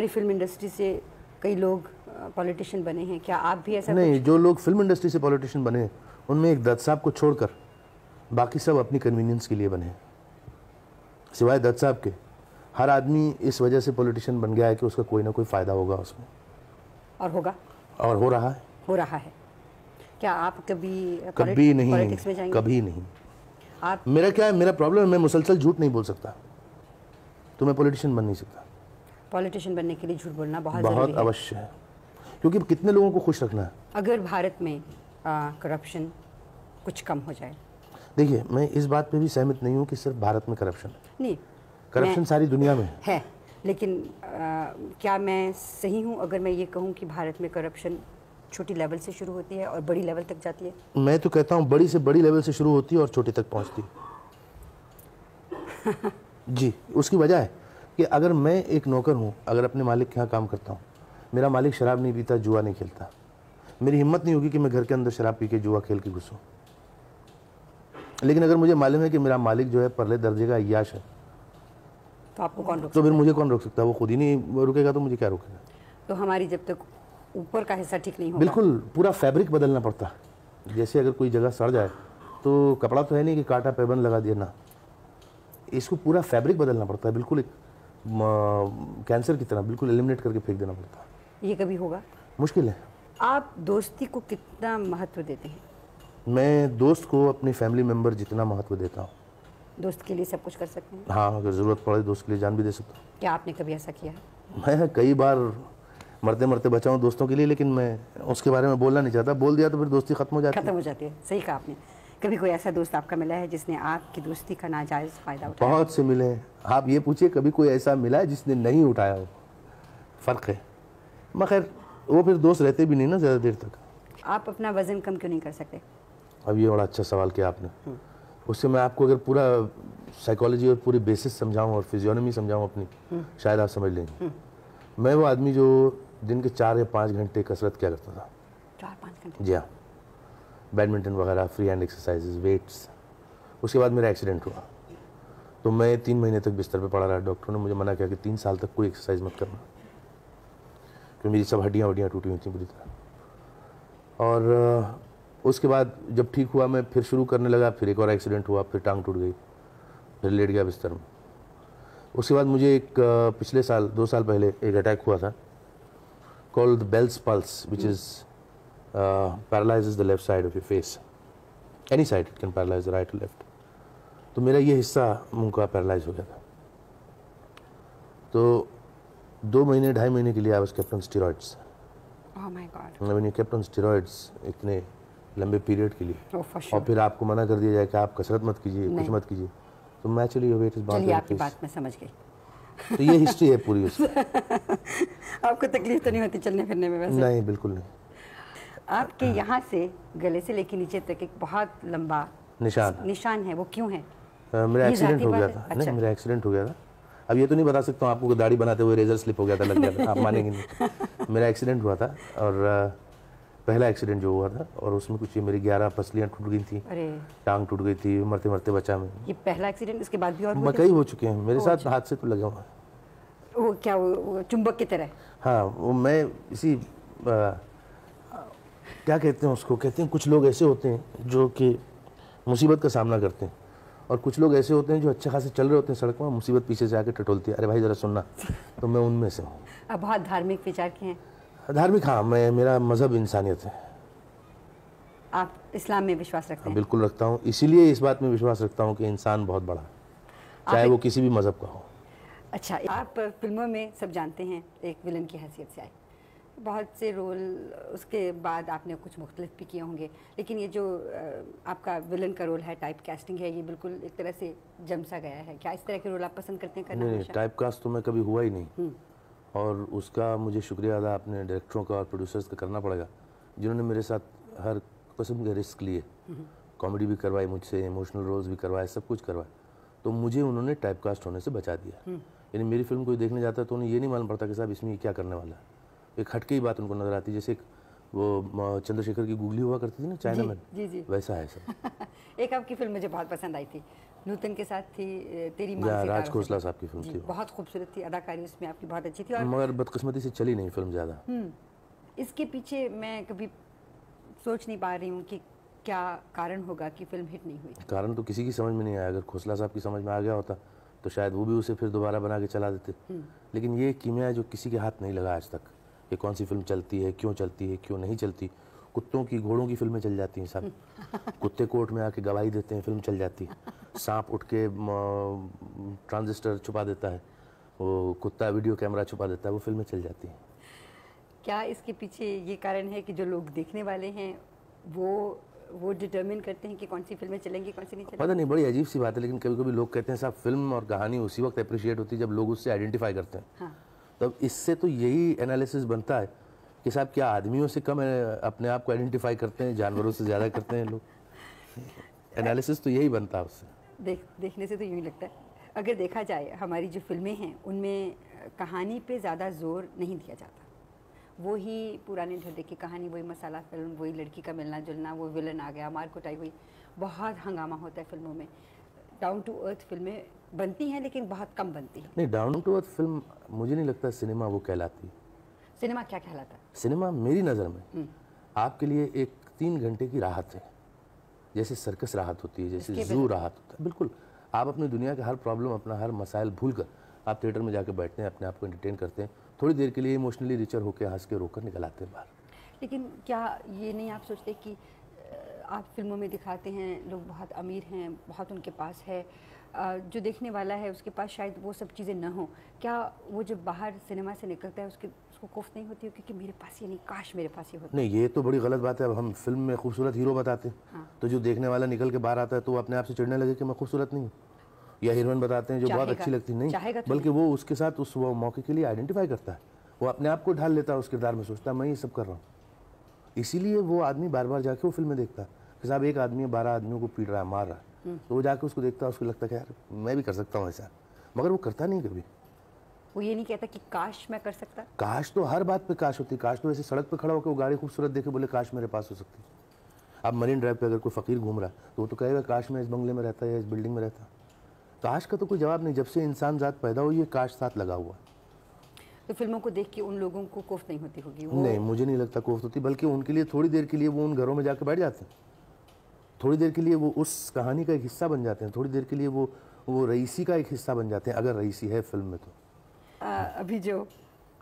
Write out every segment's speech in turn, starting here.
हमारी film industry से कई लोग पॉलिटिशियन बने हैं क्या आप भी ऐसा नहीं जो लोग फिल्म इंडस्ट्री से पॉलिटिशियन बने हैं उनमें एक दत्त साहब को छोड़कर बाकी सब अपनी कन्वीनियंस के लिए बने हैं सिवाय दत्त साहब के हर आदमी इस वजह से पॉलिटिशियन बन गया है कि उसका कोई ना कोई फ़ायदा होगा उसमें और होगा और हो रहा है हो रहा है क्या आप कभी कभी नहीं कभी नहीं आप मेरा क्या है मेरा प्रॉब्लम है मैं मुसलसल झूठ नहीं बोल सकता तो मैं पॉलिटिशियन बन नहीं सकता पॉलिटिशियन बनने के लिए झूठ बोलना बहुत बहुत अवश्य है क्योंकि कितने लोगों को खुश रखना है अगर भारत में करप्शन कुछ कम हो जाए देखिए मैं इस बात पे भी सहमत नहीं हूँ कि सिर्फ भारत में करप्शन है नहीं करप्शन सारी दुनिया में है लेकिन आ, क्या मैं सही हूँ अगर मैं ये कहूँ कि भारत में करप्शन छोटी लेवल से शुरू होती है और बड़ी लेवल तक जाती है मैं तो कहता हूँ बड़ी से बड़ी लेवल से शुरू होती है और छोटी तक पहुँचती जी उसकी वजह है कि अगर मैं एक नौकर हूँ अगर अपने मालिक के यहाँ काम करता हूँ मेरा मालिक शराब नहीं पीता जुआ नहीं खेलता मेरी हिम्मत नहीं होगी कि मैं घर के अंदर शराब पी के जुआ खेल के घुसूँ लेकिन अगर मुझे मालूम है कि मेरा मालिक जो है परले दर्जे का अयाश है तो आपको कौन रोक तो फिर मुझे कौन रोक सकता है वो खुद ही नहीं रुकेगा तो मुझे क्या रोकेगा तो हमारी जब तक ऊपर का हिस्सा ठीक नहीं होगा बिल्कुल पूरा फैब्रिक बदलना पड़ता जैसे अगर कोई जगह सड़ जाए तो कपड़ा तो है नहीं कि काटा पैबंद लगा दिया ना इसको पूरा फैब्रिक बदलना पड़ता है बिल्कुल एक कैंसर की तरह बिल्कुल एलिमिनेट करके फेंक देना पड़ता है ये कभी होगा मुश्किल है आप दोस्ती को कितना महत्व देते हैं मैं दोस्त को अपनी फैमिली मेम्बर जितना महत्व देता हूँ दोस्त के लिए सब कुछ कर सकते हैं हाँ अगर ज़रूरत पड़े दोस्त के लिए जान भी दे सकता हूँ क्या आपने कभी ऐसा किया मैं कई बार मरते मरते बचाऊँ दोस्तों के लिए लेकिन मैं उसके बारे में बोलना नहीं चाहता बोल दिया तो फिर दोस्ती खत्म हो जाती है खत्म हो जाती है सही कहा आपने कभी कोई ऐसा दोस्त आपका मिला है जिसने आपकी दोस्ती का नाजायज़ फ़ायदा उठाया बहुत से मिले हैं आप ये पूछिए कभी कोई ऐसा मिला है जिसने नहीं उठाया हो फ़र्क है मगर वो फिर दोस्त रहते भी नहीं ना ज़्यादा देर तक आप अपना वज़न कम क्यों नहीं कर सकते अब ये बड़ा अच्छा सवाल किया आपने हम्म। उससे मैं आपको अगर पूरा साइकोलॉजी और पूरी बेसिस समझाऊँ और फिजियोनॉमी समझाऊँ अपनी हम्म। शायद आप समझ लेंगे हम्म। मैं वो आदमी जो दिन के चार या पाँच घंटे कसरत किया करता था चार पाँच घंटे जी हाँ बैडमिंटन वगैरह फ्री हैंड एक्सरसाइजेज वेट्स उसके बाद मेरा एक्सीडेंट हुआ तो मैं तीन महीने तक बिस्तर पे पड़ा रहा डॉक्टर ने मुझे मना किया कि तीन साल तक कोई एक्सरसाइज मत करना क्योंकि मेरी सब हड्डियाँ वड्डियाँ टूटी हुई थी बुरी तरह और उसके बाद जब ठीक हुआ मैं फिर शुरू करने लगा फिर एक और एक्सीडेंट हुआ फिर टांग टूट गई फिर लेट गया बिस्तर में उसके बाद मुझे एक पिछले साल दो साल पहले एक अटैक हुआ था called Bell's palsy which is uh, the left side of you face any side it can paralyse the right left तो मेरा ये हिस्सा मुंह का पैरालाइज हो गया था तो दो महीने ढाई महीने के लिए I was kept on steroids steroids I mean kept इतने लंबे पीरियड के लिए oh, sure. और फिर आपको मना कर दिया जाए कि आप कसरत मत कीजिए कुछ मत कीजिए तो मैं चलिए वेट इज बात आपकी बात मैं समझ गई तो ये हिस्ट्री है पूरी उसकी आपको तकलीफ तो नहीं होती चलने फिरने में वैसे नहीं बिल्कुल नहीं आपके हाँ। यहाँ से गले से लेके नीचे तक एक बहुत लंबा निशान निशान है वो क्यों है मेरा एक्सीडेंट हो गया था अच्छा। मेरा एक्सीडेंट हो गया था अब ये तो नहीं बता सकता हूँ आपको दाढ़ी बनाते हुए रेजर स्लिप हो गया था लग गया था आप मानेंगे नहीं मेरा एक्सीडेंट हुआ था और पहला एक्सीडेंट जो हुआ था और उसमें कुछ मेरी ग्यारह फसलियाँ टूट गई थी टांग टूट गई थी मरते मरते बचा में ये पहला एक्सीडेंट उसके बाद भी और मकई हो चुके हैं मेरे साथ अच्छा। हाथ से तो लगे हुआ वो क्या वो चुंबक की तरह हाँ वो मैं इसी क्या कहते हैं उसको कहते हैं कुछ लोग ऐसे होते हैं जो कि मुसीबत का सामना करते हैं और कुछ लोग ऐसे होते हैं जो अच्छे खासे चल रहे होते हैं सड़क में मुसीबत पीछे से आके टटोलती है अरे भाई ज़रा सुनना तो मैं उनमें से हूँ अब बहुत धार्मिक विचार के हैं धार्मिक हाँ मैं मेरा मज़हब इंसानियत है आप इस्लाम में विश्वास रखते हैं हाँ, बिल्कुल रखता हूँ इसीलिए इस बात में विश्वास रखता हूँ कि इंसान बहुत बड़ा चाहे वो किसी भी मज़हब का हो अच्छा आप फिल्मों में सब जानते हैं एक विलन की हैसियत से आए बहुत से रोल उसके बाद आपने कुछ मुख्तलिफ भी किए होंगे लेकिन ये जो आपका विलन का रोल है टाइप कास्टिंग है ये बिल्कुल एक तरह से जमसा गया है क्या इस तरह के रोल आप पसंद करते हैं करना नहीं, टाइप कास्ट तो मैं कभी हुआ ही नहीं हम्म। और उसका मुझे शुक्रिया अदा अपने डायरेक्टरों का और प्रोड्यूसर्स का करना पड़ेगा जिन्होंने मेरे साथ हर कस्म के रिस्क लिए कॉमेडी हम्म। भी करवाई मुझसे इमोशनल रोल्स भी करवाए सब कुछ करवाए तो मुझे उन्होंने कास्ट होने से बचा दिया हम्म। यानी मेरी फिल्म कोई देखने जाता है तो उन्हें ये नहीं मालूम पड़ता कि साहब इसमें क्या करने वाला है एक हटके ही बात उनको नजर आती है जैसे एक वो चंद्रशेखर की गुगली हुआ करती थी ना चाइना मैन जी जी वैसा है सर एक आपकी फिल्म मुझे बहुत पसंद आई थी नूतन के साथ थी तेरी राज खोसला साहब की फिल्म थी बहुत खूबसूरत थी अदाकारी उसमें आपकी बहुत अच्छी थी और मगर बदकिस्मती से चली नहीं फिल्म ज़्यादा हम्म, इसके पीछे मैं कभी सोच नहीं पा रही हूँ कि क्या कारण होगा कि फिल्म हिट नहीं हुई कारण तो किसी की समझ में नहीं आया अगर खोसला साहब की समझ में आ गया होता तो शायद वो भी उसे फिर दोबारा बना के चला देते हम्म। लेकिन ये कीमिया जो किसी के हाथ नहीं लगा आज तक ये कौन सी फिल्म चलती है क्यों चलती है क्यों नहीं चलती कुत्तों की घोड़ों की फिल्में चल जाती हैं सब कुत्ते कोर्ट में आके गवाही देते हैं फिल्म चल जाती है सांप उठ के ट्रांजिस्टर छुपा देता है वो कुत्ता वीडियो कैमरा छुपा देता है वो फिल्में चल जाती हैं क्या इसके पीछे ये कारण है कि जो लोग देखने वाले हैं वो वो डिटरमिन करते हैं कि कौन सी फिल्में चलेंगी कौन सी नहीं चलेंगी पता नहीं बड़ी अजीब सी बात है लेकिन कभी कभी लोग कहते हैं साहब फिल्म और कहानी उसी वक्त अप्रिशिएट होती है जब लोग उससे आइडेंटिफाई करते हैं हाँ। तब इससे तो यही एनालिसिस बनता है कि साहब क्या आदमियों से कम अपने आप को आइडेंटिफाई करते हैं जानवरों से ज़्यादा करते हैं लोग एनालिसिस तो यही बनता है उससे देख देखने से तो यूँ लगता है अगर देखा जाए हमारी जो फिल्में हैं उनमें कहानी पे ज़्यादा जोर नहीं दिया जाता वही पुराने ढर्रे की कहानी वही मसाला फिल्म वही लड़की का मिलना जुलना वो विलन आ गया मार कुटाई हुई बहुत हंगामा होता है फिल्मों में डाउन टू अर्थ फिल्में बनती हैं लेकिन बहुत कम बनती हैं नहीं डाउन टू अर्थ फिल्म मुझे नहीं लगता सिनेमा वो कहलाती सिनेमा क्या कहलाता है सिनेमा मेरी नज़र में आपके लिए एक तीन घंटे की राहत है जैसे सर्कस राहत होती है जैसे जू राहत होता है बिल्कुल आप अपनी दुनिया के हर प्रॉब्लम अपना हर मसाइल भूल कर आप थिएटर में जाकर बैठते हैं अपने आप को एंटरटेन करते हैं थोड़ी देर के लिए इमोशनली रिचर होकर हंस के रोकर निकल आते हैं बाहर लेकिन क्या ये नहीं आप सोचते कि आप फिल्मों में दिखाते हैं लोग बहुत अमीर हैं बहुत उनके पास है जो देखने वाला है उसके पास शायद वो सब चीज़ें ना हो क्या वो जब बाहर सिनेमा से निकलता है उसके उसको कोफ नहीं होती हो क्योंकि मेरे पास ये नहीं काश मेरे पास ये होता नहीं ये तो बड़ी गलत बात है अब हम फिल्म में खूबसूरत हीरो बताते हैं हाँ। तो जो देखने वाला निकल के बाहर आता है तो वो अपने आप से चिड़ने लगे कि मैं खूबसूरत नहीं हूँ या हीरोइन बताते हैं जो बहुत अच्छी लगती नहीं तो बल्कि वो उसके साथ उस मौके के लिए आइडेंटिफाई करता है वो अपने आप को ढाल लेता है उस किरदार में सोचता है मैं ये सब कर रहा हूँ इसीलिए वो आदमी बार बार जाके वो फिल्में देखता है कि साहब एक आदमी बारह आदमियों को पीट रहा है मार रहा है हम्म। तो वो जाके उसको देखता है उसको लगता है यार मैं भी कर सकता हूँ ऐसा मगर वो करता नहीं कभी वो ये नहीं कहता कि काश मैं कर सकता काश तो हर बात पे काश होती काश तो ऐसे सड़क पे खड़ा होकर वो गाड़ी खूबसूरत देखे बोले काश मेरे पास हो सकती अब मरीन ड्राइव पे अगर कोई फ़कीर घूम रहा तो वो तो कहेगा काश मैं इस बंगले में रहता या इस बिल्डिंग में रहता काश का तो कोई जवाब नहीं जब से इंसान जात पैदा हुई है काश साथ लगा हुआ तो फिल्मों को देख के उन लोगों को कोफ नहीं होती होगी नहीं मुझे नहीं लगता कोफ होती बल्कि उनके लिए थोड़ी देर के लिए वो उन घरों में जाकर बैठ जाते हैं थोड़ी देर के लिए वो उस कहानी का एक हिस्सा बन जाते हैं थोड़ी देर के लिए वो वो रईसी का एक हिस्सा बन जाते हैं अगर रईसी है फिल्म में तो आ, अभी जो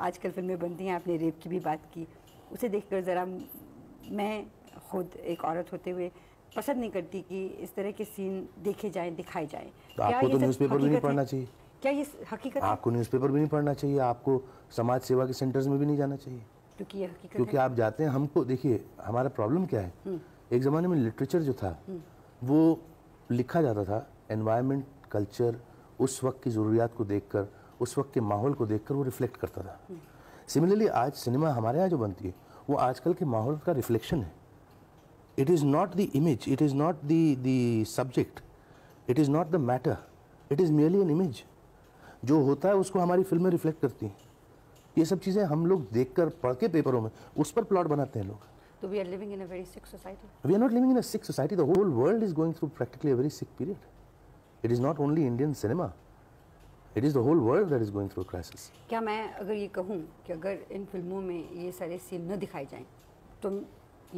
आजकल फिल्में बनती हैं आपने रेप की भी बात की उसे देखकर ज़रा मैं खुद एक औरत होते हुए पसंद नहीं करती कि इस तरह के सीन देखे जाएं दिखाए जाएं तो आपको तो न्यूज़पेपर भी नहीं पढ़ना चाहिए क्या ये हकीकत आपको न्यूज़पेपर भी नहीं पढ़ना चाहिए आपको समाज सेवा के सेंटर्स में भी नहीं जाना चाहिए क्योंकि ये हकीकत क्योंकि आप जाते हैं हमको देखिए हमारा प्रॉब्लम क्या है हम्म। एक ज़माने में लिटरेचर जो था हम्म। वो लिखा जाता था एनवायरनमेंट कल्चर उस वक्त की ज़रूरियात को देखकर उस वक्त के माहौल को देखकर वो रिफ्लेक्ट करता था सिमिलरली हम्म। आज सिनेमा हमारे यहाँ जो बनती है वो आजकल के माहौल का रिफ्लेक्शन है it is not the image it is not the subject it is not the matter it is merely an image जो होता है उसको हमारी फिल्में रिफ्लेक्ट करती हैं ये सब चीज़ें हम लोग कर पढ़ के पेपरों में उस पर प्लॉट बनाते हैं लोग So we are living in a very sick society. We are not living in a sick society. The whole world is going through practically a very sick period. It is not only Indian cinema. It is the whole world that is going through a crisis. क्या मैं अगर ये कहूँ कि अगर इन फिल्मों में ये सारे सीन न दिखाए जाएं, तो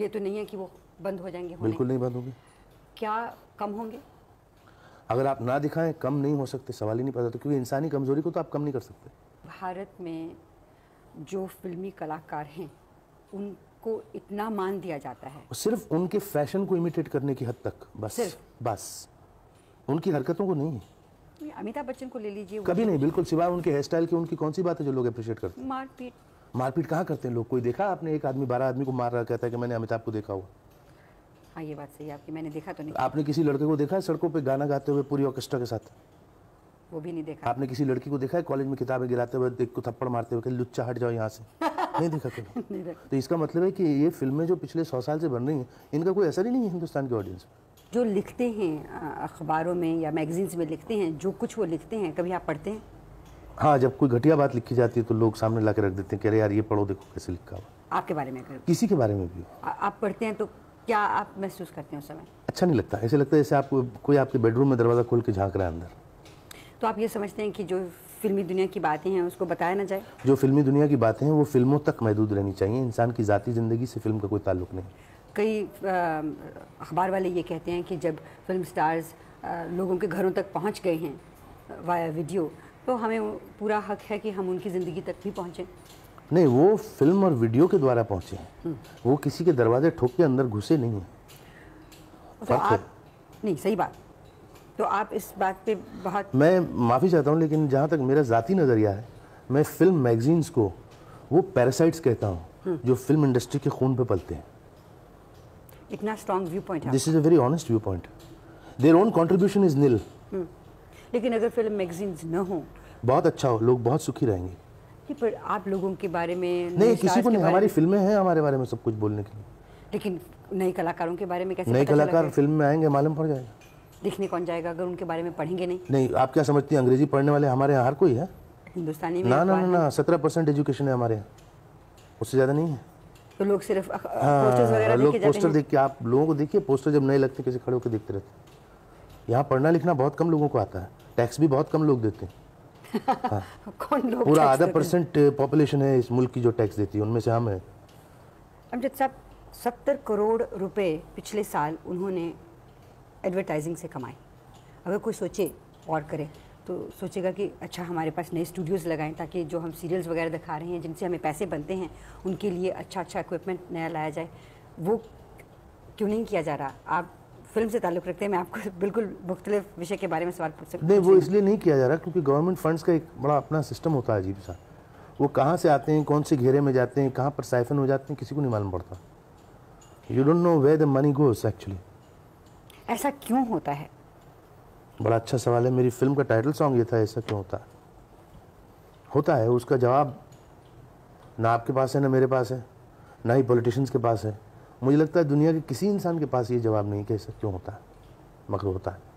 ये तो नहीं है कि वो बंद हो जाएंगे होने? बिल्कुल नहीं बंद होंगे क्या कम होंगे अगर आप ना दिखाएं कम नहीं हो सकते सवाल ही नहीं पता तो क्योंकि इंसानी कमज़ोरी को तो आप कम नहीं कर सकते भारत में जो फिल्मी कलाकार हैं उन को इतना मान दिया जाता है सिर्फ उनके फैशन को इमिटेट करने की हद तक बस बस उनकी हरकतों को नहीं अमिताभ बच्चन को ले लीजिए कभी नहीं बिल्कुल सिवाय उनके हेयर स्टाइल की उनकी कौन सी बात है जो लोग अप्रिशिएट करते हैं मारपीट मारपीट कहाँ करते हैं लोग कोई देखा आपने एक आदमी बारह आदमी को मार रहा कहता है कि मैंने अमिताभ को देखा हुआ हाँ ये बात सही है आपकी मैंने देखा तो नहीं आपने किसी लड़के को देखा है सड़कों पर गाना गाते हुए पूरी ऑर्केस्ट्रा के साथ वो भी नहीं देखा आपने किसी लड़की को देखा है कॉलेज में किताबें गिराते हुए देख को थप्पड़ मारते हुए लुच्चा हट जाओ यहाँ से नहीं देखा कभी तो इसका मतलब है कि ये फिल्में जो पिछले सौ साल से बन रही हैं इनका कोई असर ही नहीं है हिंदुस्तान के ऑडियंस में जो लिखते हैं अखबारों में या मैगजीन्स में लिखते हैं जो कुछ वो लिखते हैं कभी आप पढ़ते हैं हाँ जब कोई घटिया बात लिखी जाती है तो लोग सामने ला रख देते हैं कह रहे यार ये पढ़ो देखो कैसे लिखा हुआ आपके बारे में किसी के बारे में भी आप पढ़ते हैं तो क्या आप महसूस करते हैं उस समय अच्छा नहीं लगता ऐसे लगता है जैसे आप कोई आपके बेडरूम में दरवाज़ा खोल के झाँक रहा है अंदर तो आप ये समझते हैं कि जो फिल्मी दुनिया की बातें हैं उसको बताया ना जाए जो फिल्मी दुनिया की बातें हैं वो फिल्मों तक महदूद रहनी चाहिए इंसान की ज़ाती ज़िंदगी से फिल्म का कोई ताल्लुक नहीं कई अखबार वाले ये कहते हैं कि जब फिल्म स्टार्स आ, लोगों के घरों तक पहुँच गए हैं वाया वीडियो तो हमें पूरा हक है कि हम उनकी ज़िंदगी तक भी पहुँचें नहीं वो फिल्म और वीडियो के द्वारा पहुँचे हैं हम्म। वो किसी के दरवाजे ठोक के अंदर घुसे नहीं हैं तो आप नहीं सही बात तो आप इस बात पे बहुत मैं माफ़ी चाहता हूँ लेकिन जहाँ तक मेरा ज़ाती नज़रिया है मैं फ़िल्म मैगजीन्स को वो पैरासाइट्स कहता हूँ हम्म। जो फिल्म इंडस्ट्री के खून पे पलते हैं इतना strong view point this is a very honest view point their own contribution is nil लेकिन अगर फिल्म मैगजीन्स न हो बहुत अच्छा हो लोग बहुत सुखी रहेंगे पर आप लोगों के बारे में नहीं किसी को नहीं हमारी फिल्में हैं हमारे बारे में सब कुछ बोलने के लिए लेकिन नए कलाकारों के बारे में कैसे नए कलाकार फिल्म में आएंगे मालूम पड़ जाएगा लिखने कौन जाएगा अगर उनके बारे में पढ़ेंगे नहीं नहीं आप क्या समझती हैं अंग्रेजी पढ़ने वाले हमारे यहाँ हर कोई है हिंदुस्तानी ना ना ना सत्रह परसेंट एजुकेशन है हमारे उससे ज़्यादा नहीं है तो लोग सिर्फ हाँ, लोग पोस्टर देख के आप लोगों को देखिए पोस्टर जब नए लगते किसी खड़े होकर देखते रहते यहाँ पढ़ना लिखना बहुत कम लोगों को आता है टैक्स भी बहुत कम लोग देते हैं हाँ। कौन लोग पूरा आधा परसेंट पॉपुलेशन है इस मुल्क की जो टैक्स देती है उनमें से हम हैं अमजद साहब सत्तर करोड़ रुपए पिछले साल उन्होंने एडवर्टाइजिंग से कमाएं अगर कोई सोचे और करे तो सोचेगा कि अच्छा हमारे पास नए स्टूडियोज़ लगाएं ताकि जो हम सीरियल्स वगैरह दिखा रहे हैं जिनसे हमें पैसे बनते हैं उनके लिए अच्छा अच्छा इक्विपमेंट नया लाया जाए वो क्यों नहीं किया जा रहा आप फिल्म से ताल्लुक़ रखते हैं मैं आपको बिल्कुल मुख्तलिफ विषय के बारे में सवाल पूछ सकता नहीं वो इसलिए नहीं किया जा रहा क्योंकि गवर्नमेंट फंड्स का एक बड़ा अपना सिस्टम होता है अजीब सा वो कहाँ से आते हैं कौन से घेरे में जाते हैं कहाँ पर साइफन हो जाते हैं किसी को नहीं मालूम पड़ता you don't know way the money goes actually ऐसा क्यों होता है बड़ा अच्छा सवाल है मेरी फिल्म का टाइटल सॉन्ग ये था ऐसा क्यों होता होता है उसका जवाब ना आपके पास है ना मेरे पास है ना ही पॉलिटिशियंस के पास है मुझे लगता है दुनिया के किसी इंसान के पास ये जवाब नहीं कि ऐसा क्यों होता है मगर होता है